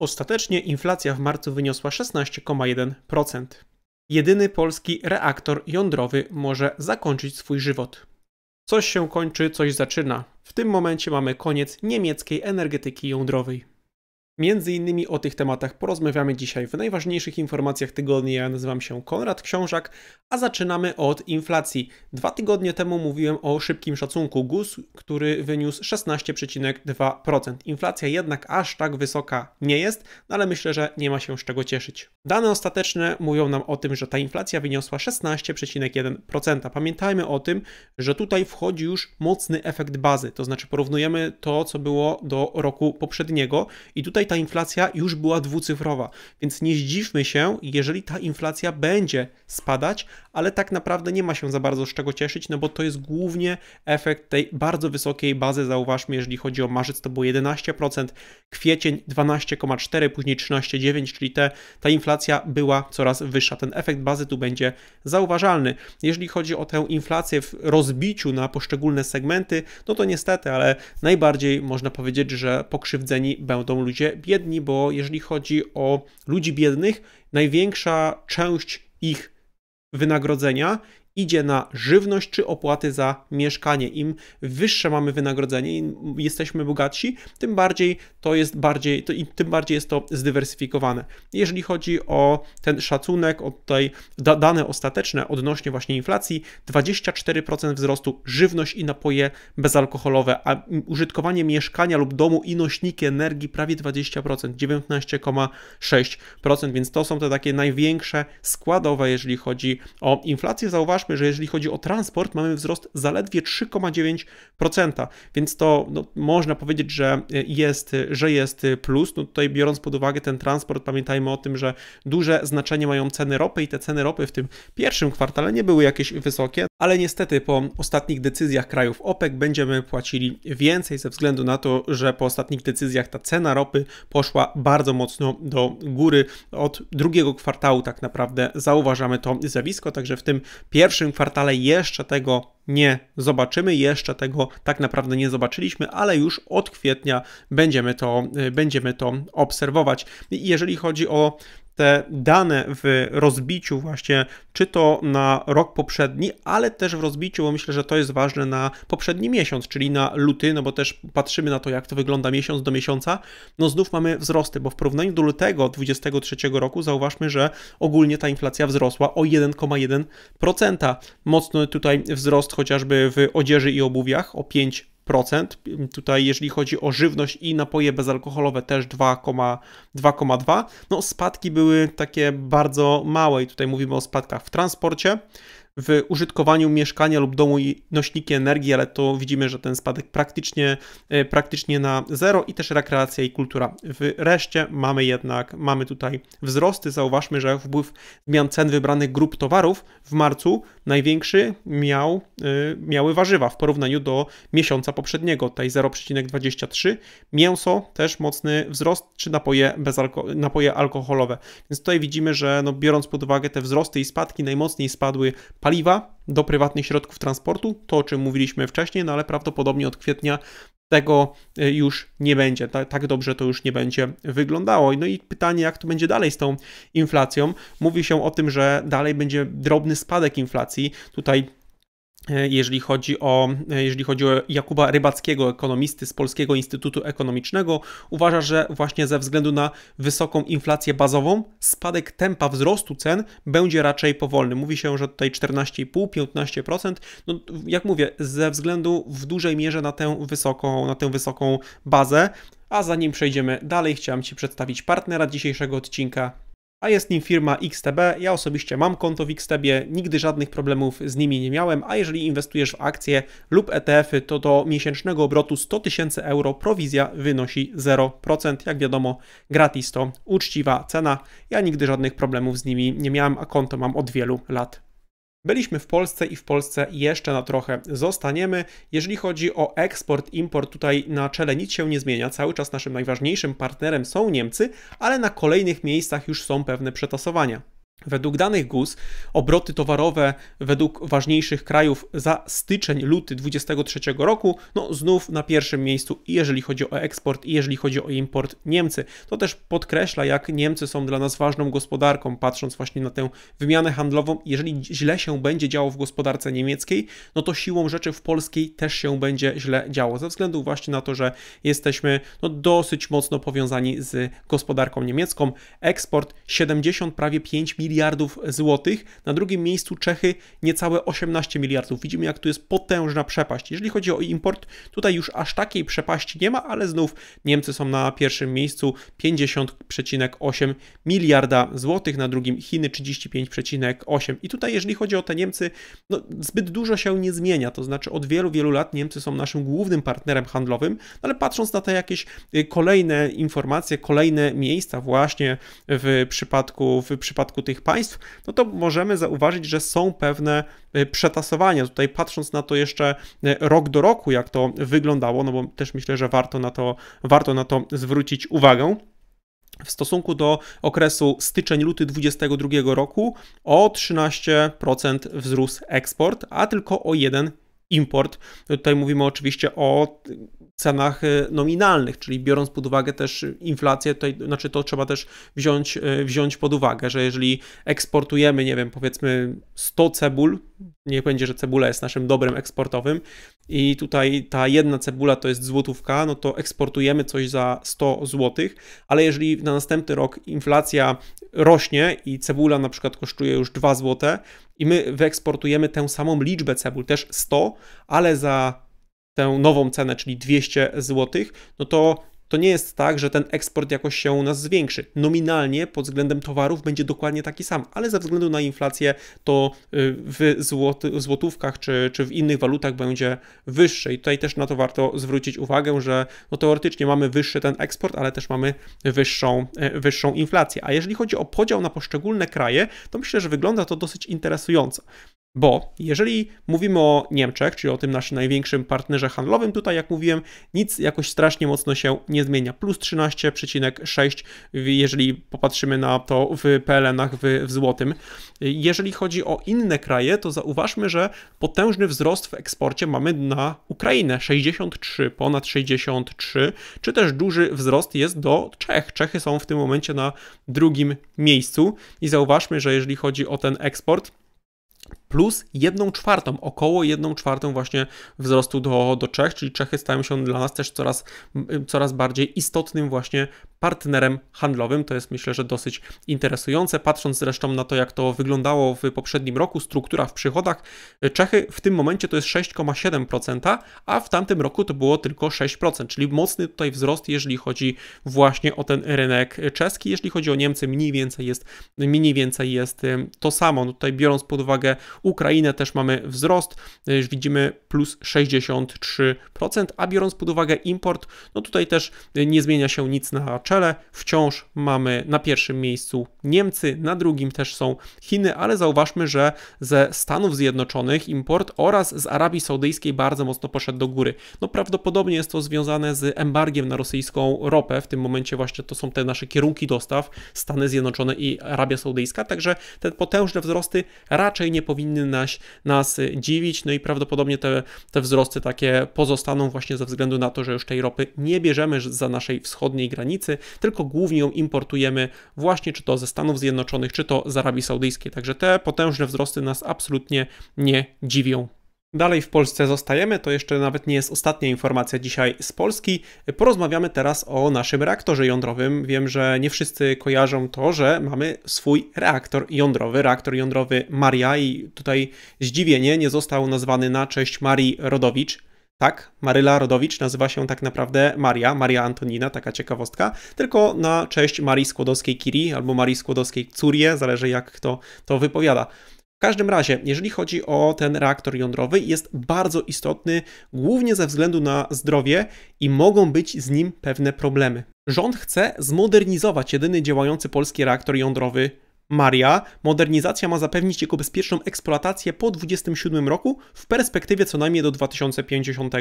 Ostatecznie inflacja w marcu wyniosła 16,1%. Jedyny polski reaktor jądrowy może zakończyć swój żywot. Coś się kończy, coś zaczyna. W tym momencie mamy koniec niemieckiej energetyki jądrowej. Między innymi o tych tematach porozmawiamy dzisiaj w najważniejszych informacjach tygodnia. Ja nazywam się Konrad Książak, a zaczynamy od inflacji. Dwa tygodnie temu mówiłem o szybkim szacunku GUS, który wyniósł 16,2%. Inflacja jednak aż tak wysoka nie jest, no ale myślę, że nie ma się z czego cieszyć. Dane ostateczne mówią nam o tym, że ta inflacja wyniosła 16,1%. Pamiętajmy o tym, że tutaj wchodzi już mocny efekt bazy, to znaczy porównujemy to, co było do roku poprzedniego i tutaj ta inflacja już była dwucyfrowa, więc nie zdziwmy się, jeżeli ta inflacja będzie spadać, ale tak naprawdę nie ma się za bardzo z czego cieszyć, no bo to jest głównie efekt tej bardzo wysokiej bazy. Zauważmy, jeżeli chodzi o marzec, to było 11%, kwiecień 12,4%, później 13,9%, czyli te, ta inflacja była coraz wyższa. Ten efekt bazy tu będzie zauważalny. Jeżeli chodzi o tę inflację w rozbiciu na poszczególne segmenty, no to niestety, ale najbardziej można powiedzieć, że pokrzywdzeni będą ludzie biedni, bo jeżeli chodzi o ludzi biednych, największa część ich wynagrodzenia idzie na żywność czy opłaty za mieszkanie. Im wyższe mamy wynagrodzenie, i jesteśmy bogatsi, tym bardziej to jest bardziej, to, tym bardziej jest to zdywersyfikowane. Jeżeli chodzi o ten szacunek, o tutaj da, dane ostateczne odnośnie właśnie inflacji, 24% wzrostu żywność i napoje bezalkoholowe, a użytkowanie mieszkania lub domu i nośniki energii prawie 20%, 19,6%, więc to są te takie największe składowe, jeżeli chodzi o inflację. Zauważ Zauważmy, że jeżeli chodzi o transport, mamy wzrost zaledwie 3,9%, więc to no, można powiedzieć, że jest, że jest plus. No tutaj biorąc pod uwagę ten transport, pamiętajmy o tym, że duże znaczenie mają ceny ropy i te ceny ropy w tym pierwszym kwartale nie były jakieś wysokie, ale niestety po ostatnich decyzjach krajów OPEC będziemy płacili więcej ze względu na to, że po ostatnich decyzjach ta cena ropy poszła bardzo mocno do góry. Od drugiego kwartału tak naprawdę zauważamy to zjawisko, także w tym pierwszym kwartale jeszcze tego nie zobaczymy, jeszcze tego tak naprawdę nie zobaczyliśmy, ale już od kwietnia będziemy to, będziemy to obserwować. I jeżeli chodzi o te dane w rozbiciu właśnie, czy to na rok poprzedni, ale też w rozbiciu, bo myślę, że to jest ważne na poprzedni miesiąc, czyli na luty, no bo też patrzymy na to, jak to wygląda miesiąc do miesiąca, no znów mamy wzrosty, bo w porównaniu do lutego 23 roku zauważmy, że ogólnie ta inflacja wzrosła o 1,1%. Mocno tutaj wzrost chociażby w odzieży i obuwiach o 5%, Tutaj, jeżeli chodzi o żywność i napoje bezalkoholowe, też 2,2. No, spadki były takie bardzo małe i tutaj mówimy o spadkach w transporcie w użytkowaniu mieszkania lub domu i nośniki energii, ale to widzimy, że ten spadek praktycznie, e, praktycznie na zero i też rekreacja i kultura. W reszcie mamy jednak, mamy tutaj wzrosty. Zauważmy, że wpływ zmian cen wybranych grup towarów w marcu największy miał, e, miały warzywa w porównaniu do miesiąca poprzedniego, tutaj 0,23. Mięso też mocny wzrost, czy napoje, bezalko napoje alkoholowe. Więc tutaj widzimy, że no, biorąc pod uwagę te wzrosty i spadki, najmocniej spadły paliwa do prywatnych środków transportu, to o czym mówiliśmy wcześniej, no ale prawdopodobnie od kwietnia tego e, już nie będzie. Tak, tak, dobrze to już nie będzie wyglądało. No i pytanie, jak to będzie dalej z tą inflacją? Mówi się o tym, że dalej będzie drobny spadek inflacji. Tutaj E, jeżeli chodzi o, e, jeżeli chodzi o Jakuba Rybackiego, ekonomisty z Polskiego Instytutu Ekonomicznego, uważa, że właśnie ze względu na wysoką inflację bazową spadek tempa wzrostu cen będzie raczej powolny. Mówi się, że tutaj 14,5-15%. No, jak mówię, ze względu w dużej mierze na tę wysoką, na tę wysoką bazę. A zanim przejdziemy dalej, chciałem Ci przedstawić partnera dzisiejszego odcinka, a jest nim firma XTB. Ja osobiście mam konto w XTB, nigdy żadnych problemów z nimi nie miałem, a jeżeli inwestujesz w akcje lub ETF-y, to do miesięcznego obrotu 100 tysięcy euro prowizja wynosi 0%. Jak wiadomo, gratis to uczciwa cena. Ja nigdy żadnych problemów z nimi nie miałem, a konto mam od wielu lat. Byliśmy w Polsce i w Polsce jeszcze na trochę zostaniemy. Jeżeli chodzi o eksport, import, tutaj na czele nic się nie zmienia. Cały czas naszym najważniejszym partnerem są Niemcy, ale na kolejnych miejscach już są pewne przetasowania. Według danych GUS obroty towarowe według ważniejszych krajów za styczeń, luty 2023 roku, no znów na pierwszym miejscu, jeżeli chodzi o eksport, i jeżeli chodzi o import Niemcy. To też podkreśla, jak Niemcy są dla nas ważną gospodarką, patrząc właśnie na tę wymianę handlową. Jeżeli źle się będzie działo w gospodarce niemieckiej, no to siłą rzeczy w polskiej też się będzie źle działo, ze względu właśnie na to, że jesteśmy no, dosyć mocno powiązani z gospodarką niemiecką. Eksport 70, prawie 5 milionów miliardów złotych. Na drugim miejscu Czechy niecałe 18 miliardów. Widzimy, jak tu jest potężna przepaść. Jeżeli chodzi o import, tutaj już aż takiej przepaści nie ma, ale znów Niemcy są na pierwszym miejscu 50,8 miliarda złotych, na drugim Chiny 35,8. I tutaj, jeżeli chodzi o te Niemcy, no, zbyt dużo się nie zmienia. To znaczy, od wielu, wielu lat Niemcy są naszym głównym partnerem handlowym, no, ale patrząc na te jakieś y, kolejne informacje, kolejne miejsca, właśnie w przypadku, w przypadku tych innych państw, no to możemy zauważyć, że są pewne y, przetasowania. Tutaj patrząc na to jeszcze y, rok do roku, jak to wyglądało, no bo też myślę, że warto na to, warto na to zwrócić uwagę. W stosunku do okresu styczeń-luty 2022 roku o 13% wzrósł eksport, a tylko o 1% import. Tutaj mówimy oczywiście o cenach e, nominalnych, czyli biorąc pod uwagę też inflację, tutaj, znaczy to trzeba też wziąć, e, wziąć pod uwagę, że jeżeli eksportujemy, nie wiem, powiedzmy 100 cebul Niech będzie, że cebula jest naszym dobrem eksportowym i tutaj ta jedna cebula to jest złotówka, no to eksportujemy coś za 100 złotych, ale jeżeli na następny rok inflacja rośnie i cebula na przykład kosztuje już 2 złote i my wyeksportujemy tę samą liczbę cebul, też 100, ale za tę nową cenę, czyli 200 zł, no to to nie jest tak, że ten eksport jakoś się u nas zwiększy. Nominalnie pod względem towarów będzie dokładnie taki sam, ale ze względu na inflację to y, w złotówkach czy, czy w innych walutach będzie wyższy. I tutaj też na to warto zwrócić uwagę, że no teoretycznie mamy wyższy ten eksport, ale też mamy wyższą, e, wyższą inflację. A jeżeli chodzi o podział na poszczególne kraje, to myślę, że wygląda to dosyć interesująco. Bo jeżeli mówimy o Niemczech, czyli o tym naszym największym partnerze handlowym, tutaj jak mówiłem, nic jakoś strasznie mocno się nie zmienia. Plus 13,6, jeżeli popatrzymy na to w PLN-ach w, w złotym. Jeżeli chodzi o inne kraje, to zauważmy, że potężny wzrost w eksporcie mamy na Ukrainę 63, ponad 63, czy też duży wzrost jest do Czech. Czechy są w tym momencie na drugim miejscu i zauważmy, że jeżeli chodzi o ten eksport, plus 1 czwartą, około 1 czwartą właśnie wzrostu do, do Czech, czyli Czechy stają się dla nas też coraz, mm, coraz bardziej istotnym właśnie partnerem handlowym. To jest myślę, że dosyć interesujące, patrząc zresztą na to, jak to wyglądało w poprzednim roku, struktura w przychodach. Y, Czechy w tym momencie to jest 6,7%, a w tamtym roku to było tylko 6%, czyli mocny tutaj wzrost, jeżeli chodzi właśnie o ten rynek czeski. Jeśli chodzi o Niemcy, mniej więcej jest, mniej więcej jest y, to samo. No tutaj biorąc pod uwagę Ukrainę też mamy wzrost, e, widzimy plus 63%, a biorąc pod uwagę import, no tutaj też e, nie zmienia się nic na czele, wciąż mamy na pierwszym miejscu Niemcy, na drugim też są Chiny, ale zauważmy, że ze Stanów Zjednoczonych import oraz z Arabii Saudyjskiej bardzo mocno poszedł do góry. No prawdopodobnie jest to związane z embargiem na rosyjską ropę, w tym momencie właśnie to są te nasze kierunki dostaw, Stany Zjednoczone i Arabia Saudyjska, także te potężne wzrosty raczej nie powinny powinny nas, nas dziwić, no i prawdopodobnie te, te wzrosty takie pozostaną właśnie ze względu na to, że już tej ropy nie bierzemy za naszej wschodniej granicy, tylko głównie ją importujemy właśnie czy to ze Stanów Zjednoczonych, czy to z Arabii Saudyjskiej. Także te potężne wzrosty nas absolutnie nie dziwią. Dalej w Polsce zostajemy, to jeszcze nawet nie jest ostatnia informacja dzisiaj z Polski. Porozmawiamy teraz o naszym reaktorze jądrowym. Wiem, że nie wszyscy kojarzą to, że mamy swój reaktor jądrowy, reaktor jądrowy Maria i tutaj zdziwienie nie został nazwany na cześć Marii Rodowicz. Tak, Maryla Rodowicz nazywa się tak naprawdę Maria, Maria Antonina, taka ciekawostka, tylko na cześć Marii Skłodowskiej-Curie albo Marii Skłodowskiej-Curie, zależy jak kto to wypowiada. W każdym razie, jeżeli chodzi o ten reaktor jądrowy, jest bardzo istotny głównie ze względu na zdrowie i mogą być z nim pewne problemy. Rząd chce zmodernizować jedyny działający polski reaktor jądrowy Maria, modernizacja ma zapewnić jego bezpieczną eksploatację po 27 roku w perspektywie co najmniej do 2050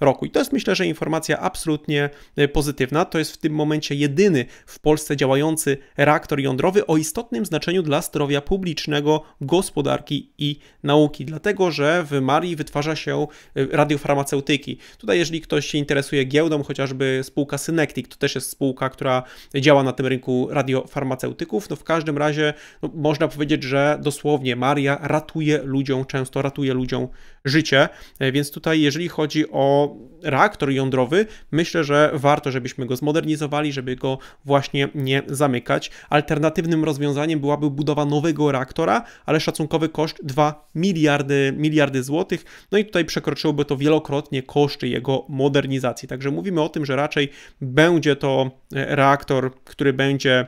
roku. I to jest myślę, że informacja absolutnie e, pozytywna. To jest w tym momencie jedyny w Polsce działający reaktor jądrowy o istotnym znaczeniu dla zdrowia publicznego, gospodarki i nauki, dlatego że w Marii wytwarza się e, radiofarmaceutyki. Tutaj jeżeli ktoś się interesuje giełdą, chociażby spółka Synectic, to też jest spółka, która działa na tym rynku radiofarmaceutyków, no w każdym razie no, można powiedzieć, że dosłownie Maria ratuje ludziom, często ratuje ludziom życie. E, więc tutaj, jeżeli chodzi o reaktor jądrowy, myślę, że warto, żebyśmy go zmodernizowali, żeby go właśnie nie zamykać. Alternatywnym rozwiązaniem byłaby budowa nowego reaktora, ale szacunkowy koszt 2 miliardy, miliardy złotych. No i tutaj przekroczyłoby to wielokrotnie koszty jego modernizacji. Także mówimy o tym, że raczej będzie to e, reaktor, który będzie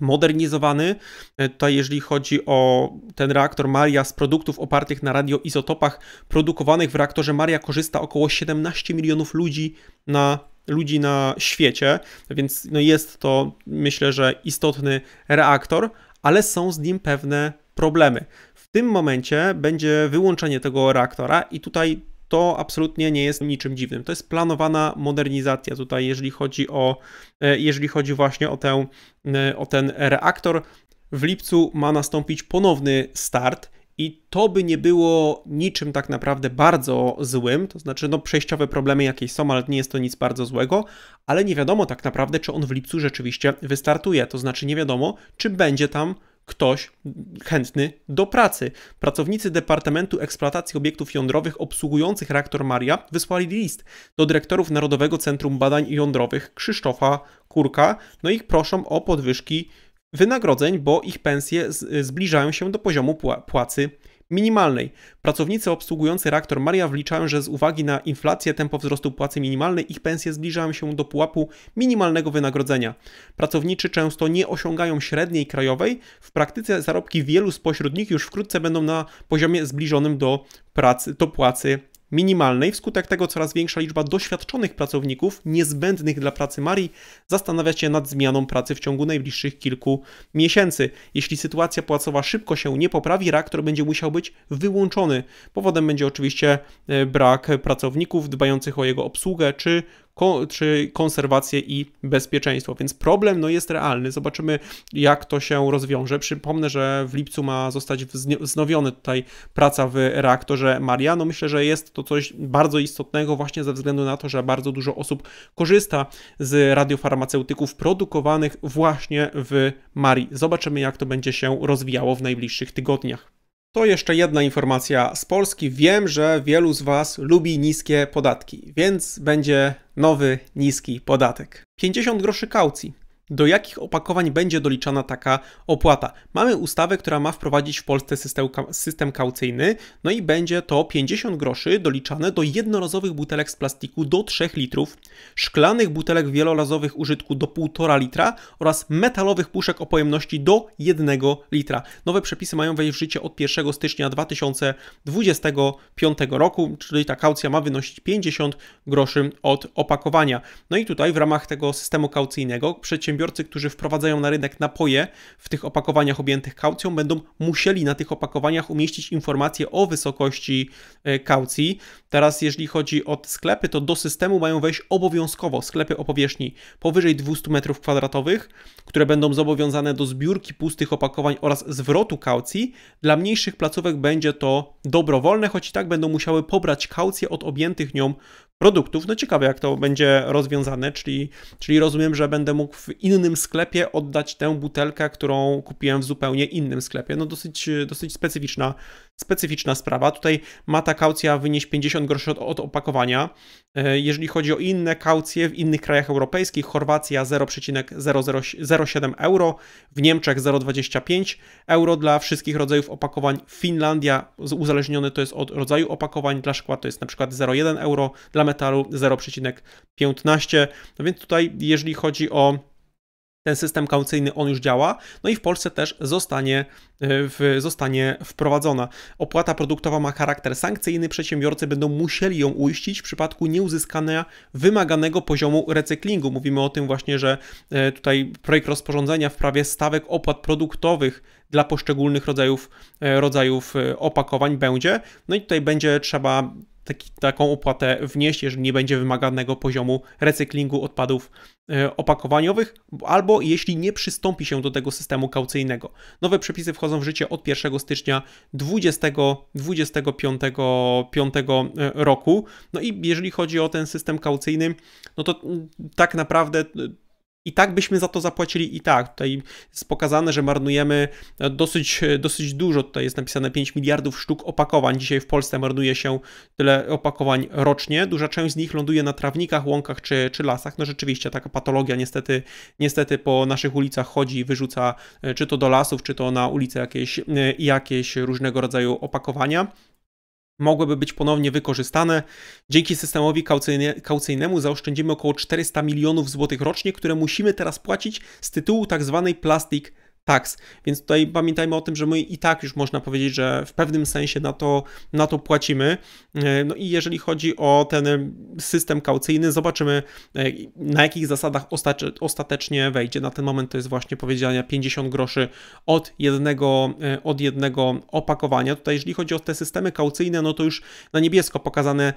modernizowany. E, tutaj jeżeli chodzi o ten reaktor Maria z produktów opartych na radioizotopach produkowanych w reaktorze Maria korzysta około 17 milionów ludzi na ludzi na świecie, więc no jest to myślę, że istotny reaktor, ale są z nim pewne problemy. W tym momencie będzie wyłączenie tego reaktora i tutaj to absolutnie nie jest niczym dziwnym. To jest planowana modernizacja tutaj, jeżeli chodzi o, e, jeżeli chodzi właśnie o, tę, e, o ten reaktor. W lipcu ma nastąpić ponowny start. I to by nie było niczym tak naprawdę bardzo złym, to znaczy no przejściowe problemy jakieś są, ale nie jest to nic bardzo złego, ale nie wiadomo tak naprawdę, czy on w lipcu rzeczywiście wystartuje, to znaczy nie wiadomo, czy będzie tam ktoś chętny do pracy. Pracownicy Departamentu Eksploatacji Obiektów Jądrowych obsługujących reaktor Maria wysłali list do dyrektorów Narodowego Centrum Badań Jądrowych Krzysztofa Kurka, no i proszą o podwyżki wynagrodzeń, bo ich pensje zbliżają się do poziomu płacy minimalnej. Pracownicy obsługujący reaktor Maria wliczają, że z uwagi na inflację, tempo wzrostu płacy minimalnej, ich pensje zbliżają się do pułapu minimalnego wynagrodzenia. Pracownicy często nie osiągają średniej krajowej. W praktyce zarobki wielu spośród nich już wkrótce będą na poziomie zbliżonym do pracy, do płacy minimalnej, wskutek tego coraz większa liczba doświadczonych pracowników niezbędnych dla pracy Marii zastanawia się nad zmianą pracy w ciągu najbliższych kilku miesięcy. Jeśli sytuacja płacowa szybko się nie poprawi, reaktor będzie musiał być wyłączony. Powodem będzie oczywiście e, brak pracowników dbających o jego obsługę czy czy konserwację i bezpieczeństwo. Więc problem no, jest realny. Zobaczymy, jak to się rozwiąże. Przypomnę, że w lipcu ma zostać wznowiona tutaj praca w reaktorze Maria. No myślę, że jest to coś bardzo istotnego właśnie ze względu na to, że bardzo dużo osób korzysta z radiofarmaceutyków produkowanych właśnie w Marii. Zobaczymy, jak to będzie się rozwijało w najbliższych tygodniach. To jeszcze jedna informacja z Polski. Wiem, że wielu z Was lubi niskie podatki, więc będzie nowy niski podatek. 50 groszy kaucji do jakich opakowań będzie doliczana taka opłata. Mamy ustawę, która ma wprowadzić w Polsce system, system kaucyjny, no i będzie to 50 groszy doliczane do jednorazowych butelek z plastiku do 3 litrów, szklanych butelek wielorazowych użytku do 1,5 litra oraz metalowych puszek o pojemności do 1 litra. Nowe przepisy mają wejść w życie od 1 stycznia 2025 roku, czyli ta kaucja ma wynosić 50 groszy od opakowania. No i tutaj w ramach tego systemu kaucyjnego przedsiębiorstwo przedsiębiorcy, którzy wprowadzają na rynek napoje w tych opakowaniach objętych kaucją, będą musieli na tych opakowaniach umieścić informacje o wysokości e, kaucji. Teraz, jeżeli chodzi o sklepy, to do systemu mają wejść obowiązkowo sklepy o powierzchni powyżej 200 m2, które będą zobowiązane do zbiórki pustych opakowań oraz zwrotu kaucji. Dla mniejszych placówek będzie to dobrowolne, choć i tak będą musiały pobrać kaucję od objętych nią produktów. No ciekawe, jak to będzie rozwiązane, czyli, czyli rozumiem, że będę mógł w innym sklepie oddać tę butelkę, którą kupiłem w zupełnie innym sklepie. No dosyć, dosyć specyficzna specyficzna sprawa. Tutaj ma ta kaucja wynieść 50 groszy od, od opakowania. E, jeżeli chodzi o inne kaucje w innych krajach europejskich, Chorwacja 0,007 euro, w Niemczech 0,25 euro dla wszystkich rodzajów opakowań, Finlandia uzależnione to jest od rodzaju opakowań, dla szkła to jest na przykład 0,1 euro, dla metalu 0,15. No więc tutaj jeżeli chodzi o ten system kaucyjny on już działa, no i w Polsce też zostanie, e, w, zostanie wprowadzona. Opłata produktowa ma charakter sankcyjny, przedsiębiorcy będą musieli ją uiścić w przypadku nieuzyskania wymaganego poziomu recyklingu. Mówimy o tym właśnie, że e, tutaj projekt rozporządzenia w prawie stawek opłat produktowych dla poszczególnych rodzajów, e, rodzajów opakowań będzie. No i tutaj będzie trzeba taki, taką opłatę wnieść, jeżeli nie będzie wymaganego poziomu recyklingu odpadów e, opakowaniowych, albo jeśli nie przystąpi się do tego systemu kaucyjnego. Nowe przepisy wchodzą w życie od 1 stycznia 2025 e, roku. No i jeżeli chodzi o ten system kaucyjny, no to mm, tak naprawdę i tak byśmy za to zapłacili i tak. Tutaj jest pokazane, że marnujemy e, dosyć, e, dosyć dużo. Tutaj jest napisane 5 miliardów sztuk opakowań. Dzisiaj w Polsce marnuje się tyle opakowań rocznie. Duża część z nich ląduje na trawnikach, łąkach czy, czy lasach. No rzeczywiście taka patologia niestety, niestety po naszych ulicach chodzi i wyrzuca e, czy to do lasów, czy to na ulice jakieś, jakieś różnego rodzaju opakowania mogłyby być ponownie wykorzystane. Dzięki systemowi kaucyjnemu zaoszczędzimy około 400 milionów złotych rocznie, które musimy teraz płacić z tytułu tzw. Tak plastik tax. Więc tutaj pamiętajmy o tym, że my i tak już można powiedzieć, że w pewnym sensie na to, na to płacimy. E, no i jeżeli chodzi o ten system kaucyjny, zobaczymy e, na jakich zasadach ostatecznie wejdzie. Na ten moment to jest właśnie powiedziania 50 groszy od jednego, e, od jednego opakowania. Tutaj jeżeli chodzi o te systemy kaucyjne, no to już na niebiesko pokazane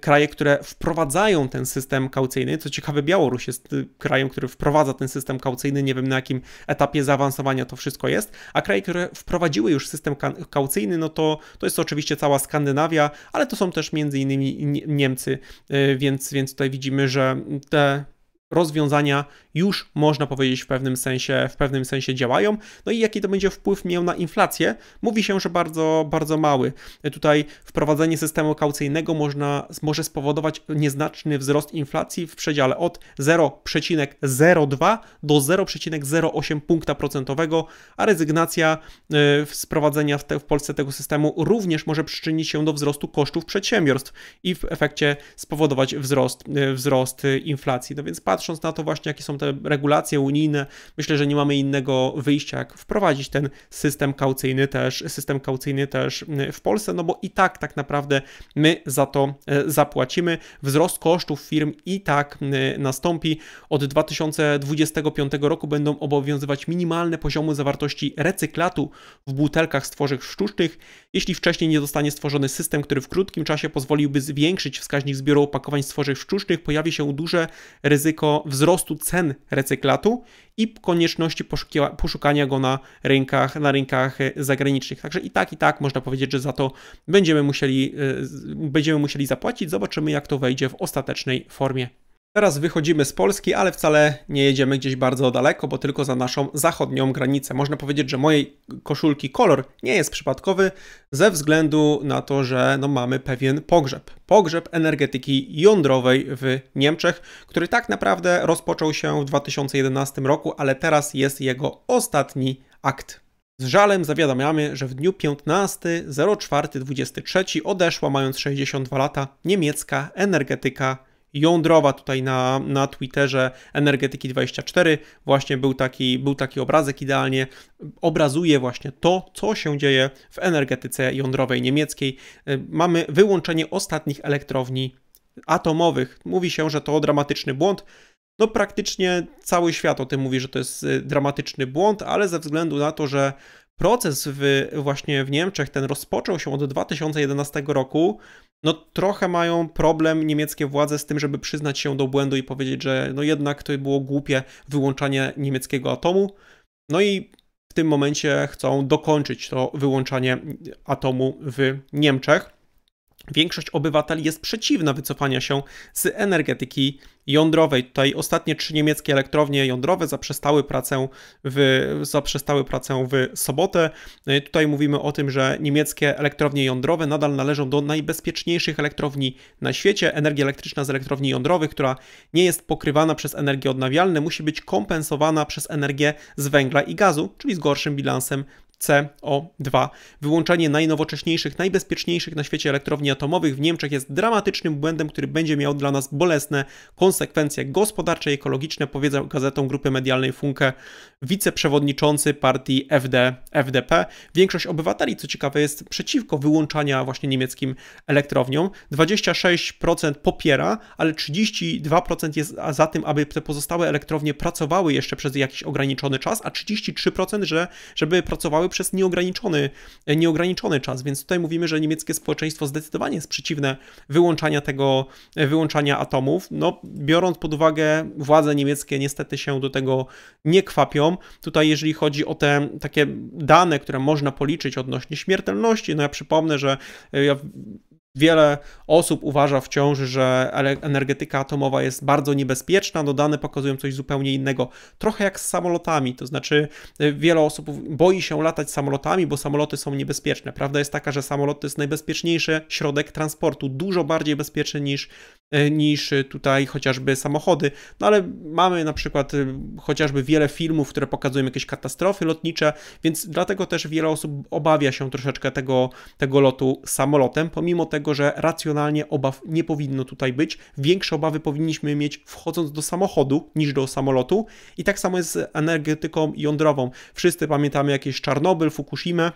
kraje, które wprowadzają ten system kaucyjny. Co ciekawe, Białoruś jest y, krajem, który wprowadza ten system kaucyjny. Nie wiem na jakim etapie zaawansowania zaawansowania to wszystko jest, a kraje, które wprowadziły już system kaucyjny, no to, to jest oczywiście cała Skandynawia, ale to są też między innymi Niemcy, y, więc, więc tutaj widzimy, że te rozwiązania już można powiedzieć w pewnym sensie, w pewnym sensie działają. No i jaki to będzie wpływ miał na inflację? Mówi się, że bardzo, bardzo mały. Tutaj wprowadzenie systemu kaucyjnego można, może spowodować nieznaczny wzrost inflacji w przedziale od 0,02 do 0,08 punkta procentowego, a rezygnacja z y, wprowadzenia w, w Polsce tego systemu również może przyczynić się do wzrostu kosztów przedsiębiorstw i w efekcie spowodować wzrost, y, wzrost y, inflacji. No więc patrz patrząc na to właśnie, jakie są te regulacje unijne, myślę, że nie mamy innego wyjścia, jak wprowadzić ten system kaucyjny też, system kaucyjny też y, w Polsce, no bo i tak tak naprawdę my za to y, zapłacimy. Wzrost kosztów firm i tak y, nastąpi. Od 2025 roku będą obowiązywać minimalne poziomy zawartości recyklatu w butelkach z tworzyw sztucznych. Jeśli wcześniej nie zostanie stworzony system, który w krótkim czasie pozwoliłby zwiększyć wskaźnik zbioru opakowań z tworzyw sztucznych, pojawi się duże ryzyko wzrostu cen recyklatu i konieczności poszukania go na rynkach, na rynkach e, zagranicznych. Także i tak, i tak można powiedzieć, że za to będziemy musieli, e, będziemy musieli zapłacić. Zobaczymy, jak to wejdzie w ostatecznej formie. Teraz wychodzimy z Polski, ale wcale nie jedziemy gdzieś bardzo daleko, bo tylko za naszą zachodnią granicę. Można powiedzieć, że mojej koszulki kolor nie jest przypadkowy ze względu na to, że no, mamy pewien pogrzeb. Pogrzeb energetyki jądrowej w Niemczech, który tak naprawdę rozpoczął się w 2011 roku, ale teraz jest jego ostatni akt. Z żalem zawiadamiamy, że w dniu 15.04.23 odeszła, mając 62 lata, niemiecka energetyka jądrowa tutaj na, na Twitterze Energetyki24. Właśnie był taki, był taki obrazek idealnie, obrazuje właśnie to, co się dzieje w energetyce jądrowej niemieckiej. Y, mamy wyłączenie ostatnich elektrowni atomowych. Mówi się, że to dramatyczny błąd. No praktycznie cały świat o tym mówi, że to jest y, dramatyczny błąd, ale ze względu na to, że proces w, właśnie w Niemczech, ten rozpoczął się od 2011 roku, no trochę mają problem niemieckie władze z tym, żeby przyznać się do błędu i powiedzieć, że no jednak to było głupie wyłączanie niemieckiego atomu. No i w tym momencie chcą dokończyć to wyłączanie atomu w Niemczech. Większość obywateli jest przeciwna wycofania się z energetyki jądrowej. Tutaj ostatnie trzy niemieckie elektrownie jądrowe zaprzestały pracę w, zaprzestały pracę w sobotę. No tutaj mówimy o tym, że niemieckie elektrownie jądrowe nadal należą do najbezpieczniejszych elektrowni na świecie. Energia elektryczna z elektrowni jądrowych, która nie jest pokrywana przez energię odnawialne, musi być kompensowana przez energię z węgla i gazu, czyli z gorszym bilansem CO2. Wyłączanie najnowocześniejszych, najbezpieczniejszych na świecie elektrowni atomowych w Niemczech jest dramatycznym błędem, który będzie miał dla nas bolesne konsekwencje gospodarcze i ekologiczne, powiedział gazetą grupy medialnej Funke wiceprzewodniczący partii FD, FDP. Większość obywateli, co ciekawe, jest przeciwko wyłączania właśnie niemieckim elektrowniom. 26% popiera, ale 32% jest za tym, aby te pozostałe elektrownie pracowały jeszcze przez jakiś ograniczony czas, a 33% że, żeby pracowały trwały przez nieograniczony, e, nieograniczony czas, więc tutaj mówimy, że niemieckie społeczeństwo zdecydowanie jest przeciwne wyłączania tego, e, wyłączania atomów. No, biorąc pod uwagę władze niemieckie niestety się do tego nie kwapią. Tutaj jeżeli chodzi o te takie dane, które można policzyć odnośnie śmiertelności, no ja przypomnę, że e, ja Wiele osób uważa wciąż, że energetyka atomowa jest bardzo niebezpieczna, no dane pokazują coś zupełnie innego. Trochę jak z samolotami, to znaczy y, wiele osób boi się latać samolotami, bo samoloty są niebezpieczne. Prawda jest taka, że samolot to jest najbezpieczniejszy środek transportu, dużo bardziej bezpieczny niż y, niż tutaj chociażby samochody. No ale mamy na przykład y, chociażby wiele filmów, które pokazują jakieś katastrofy lotnicze, więc dlatego też wiele osób obawia się troszeczkę tego, tego lotu samolotem, pomimo tego, że racjonalnie obaw nie powinno tutaj być. Większe obawy powinniśmy mieć wchodząc do samochodu niż do samolotu. I tak samo jest z energetyką jądrową. Wszyscy pamiętamy jakieś Czarnobyl, Fukushimę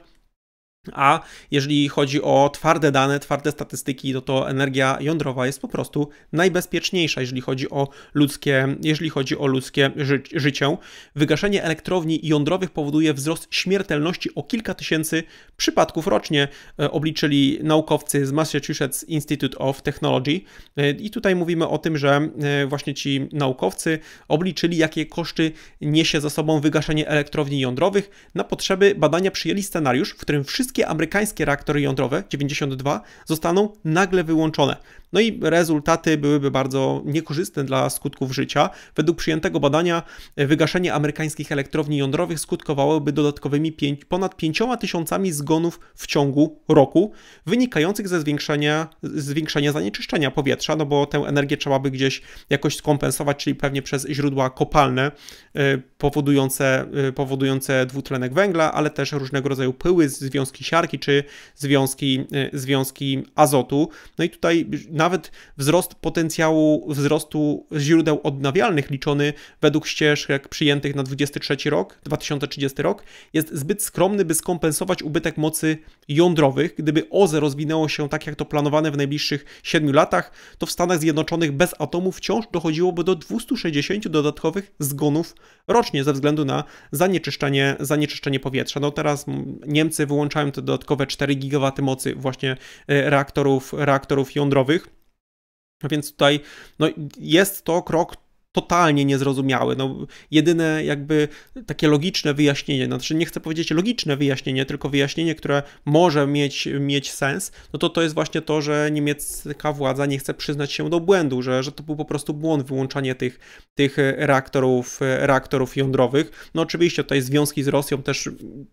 a jeżeli chodzi o twarde dane, twarde statystyki, to to energia jądrowa jest po prostu najbezpieczniejsza, jeżeli chodzi o ludzkie, jeżeli chodzi o ludzkie ży życie. Wygaszenie elektrowni jądrowych powoduje wzrost śmiertelności o kilka tysięcy przypadków rocznie, e, obliczyli naukowcy z Massachusetts Institute of Technology. E, I tutaj mówimy o tym, że e, właśnie ci naukowcy obliczyli, jakie koszty niesie za sobą wygaszenie elektrowni jądrowych. Na potrzeby badania przyjęli scenariusz, w którym wszystkie wszystkie amerykańskie reaktory jądrowe 92 zostaną nagle wyłączone. No i rezultaty byłyby bardzo niekorzystne dla skutków życia. Według przyjętego badania e, wygaszenie amerykańskich elektrowni jądrowych skutkowałoby dodatkowymi pięć, ponad 5 tysiącami zgonów w ciągu roku, wynikających ze zwiększenia, zwiększenia zanieczyszczenia powietrza, no bo tę energię trzeba by gdzieś jakoś skompensować, czyli pewnie przez źródła kopalne e, powodujące, e, powodujące dwutlenek węgla, ale też różnego rodzaju pyły, związki siarki czy związki, związki azotu. No i tutaj nawet wzrost potencjału wzrostu źródeł odnawialnych liczony według ścieżek przyjętych na 23 rok, 2030 rok jest zbyt skromny, by skompensować ubytek mocy jądrowych. Gdyby OZE rozwinęło się tak jak to planowane w najbliższych 7 latach, to w Stanach Zjednoczonych bez atomu wciąż dochodziłoby do 260 dodatkowych zgonów rocznie ze względu na zanieczyszczenie, zanieczyszczenie powietrza. No teraz Niemcy wyłączają te dodatkowe 4 gigawaty mocy właśnie e, reaktorów, reaktorów jądrowych. Więc tutaj no, jest to krok totalnie niezrozumiały. No, jedyne jakby takie logiczne wyjaśnienie, no, znaczy nie chcę powiedzieć logiczne wyjaśnienie, tylko wyjaśnienie, które może mieć, mieć sens, no to to jest właśnie to, że niemiecka władza nie chce przyznać się do błędu, że, że to był po prostu błąd wyłączanie tych, tych reaktorów, reaktorów jądrowych. No oczywiście tutaj związki z Rosją też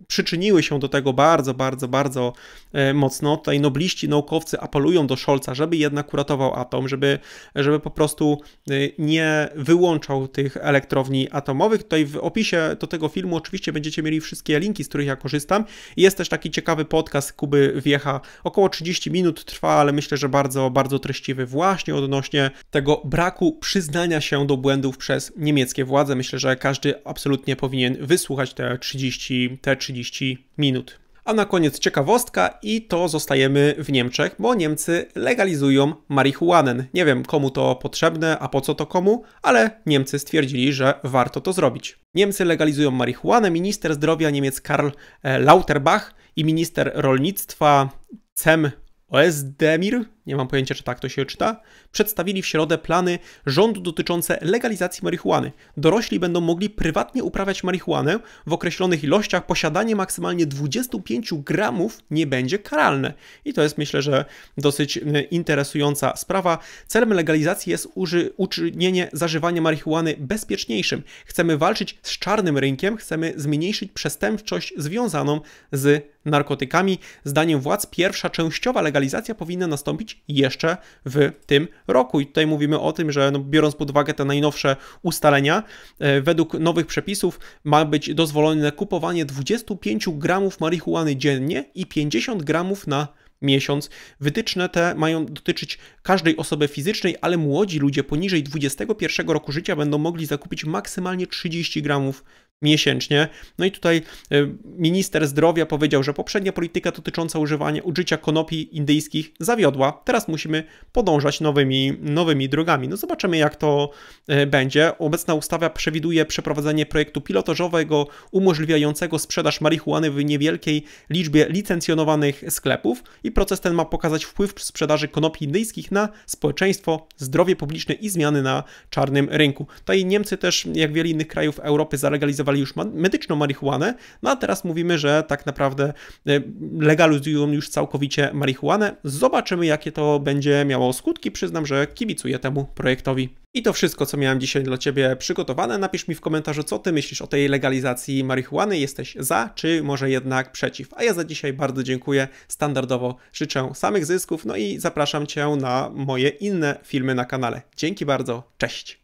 przyczyniły się do tego bardzo, bardzo, bardzo e, mocno. Tutaj nobliści, naukowcy apelują do Scholza, żeby jednak uratował atom, żeby, żeby po prostu e, nie wy wyłączał tych elektrowni atomowych. Tutaj w opisie do tego filmu oczywiście będziecie mieli wszystkie linki, z których ja korzystam. Jest też taki ciekawy podcast Kuby Wiecha. Około 30 minut trwa, ale myślę, że bardzo, bardzo treściwy właśnie odnośnie tego braku przyznania się do błędów przez niemieckie władze. Myślę, że każdy absolutnie powinien wysłuchać te 30, te 30 minut. A na koniec ciekawostka i to zostajemy w Niemczech, bo Niemcy legalizują marihuanę. Nie wiem komu to potrzebne, a po co to komu, ale Niemcy stwierdzili, że warto to zrobić. Niemcy legalizują marihuanę. Minister zdrowia Niemiec Karl e, Lauterbach i minister rolnictwa Cem Oesdemir nie mam pojęcia, czy tak to się czyta, przedstawili w środę plany rządu dotyczące legalizacji marihuany. Dorośli będą mogli prywatnie uprawiać marihuanę w określonych ilościach. Posiadanie maksymalnie 25 gramów nie będzie karalne. I to jest myślę, że dosyć y, interesująca sprawa. Celem legalizacji jest uży, uczynienie zażywania marihuany bezpieczniejszym. Chcemy walczyć z czarnym rynkiem, chcemy zmniejszyć przestępczość związaną z narkotykami. Zdaniem władz pierwsza częściowa legalizacja powinna nastąpić jeszcze w tym roku. I tutaj mówimy o tym, że no, biorąc pod uwagę te najnowsze ustalenia, e, według nowych przepisów ma być dozwolone kupowanie 25 gramów marihuany dziennie i 50 gramów na miesiąc. Wytyczne te mają dotyczyć każdej osoby fizycznej, ale młodzi ludzie poniżej 21 roku życia będą mogli zakupić maksymalnie 30 gramów miesięcznie. No i tutaj y, minister zdrowia powiedział, że poprzednia polityka dotycząca używania użycia konopi indyjskich zawiodła. Teraz musimy podążać nowymi, nowymi drogami. No zobaczymy jak to y, będzie. Obecna ustawa przewiduje przeprowadzenie projektu pilotażowego umożliwiającego sprzedaż marihuany w niewielkiej liczbie licencjonowanych sklepów i proces ten ma pokazać wpływ sprzedaży konopi indyjskich na społeczeństwo, zdrowie publiczne i zmiany na czarnym rynku. Tutaj Niemcy też, jak wiele innych krajów Europy, zalegalizowali sprzedawali już medyczną marihuanę, no a teraz mówimy, że tak naprawdę e, legalizują już całkowicie marihuanę. Zobaczymy, jakie to będzie miało skutki. Przyznam, że kibicuję temu projektowi. I to wszystko, co miałem dzisiaj dla Ciebie przygotowane. Napisz mi w komentarzu, co Ty myślisz o tej legalizacji marihuany. Jesteś za, czy może jednak przeciw? A ja za dzisiaj bardzo dziękuję. Standardowo życzę samych zysków, no i zapraszam Cię na moje inne filmy na kanale. Dzięki bardzo, cześć!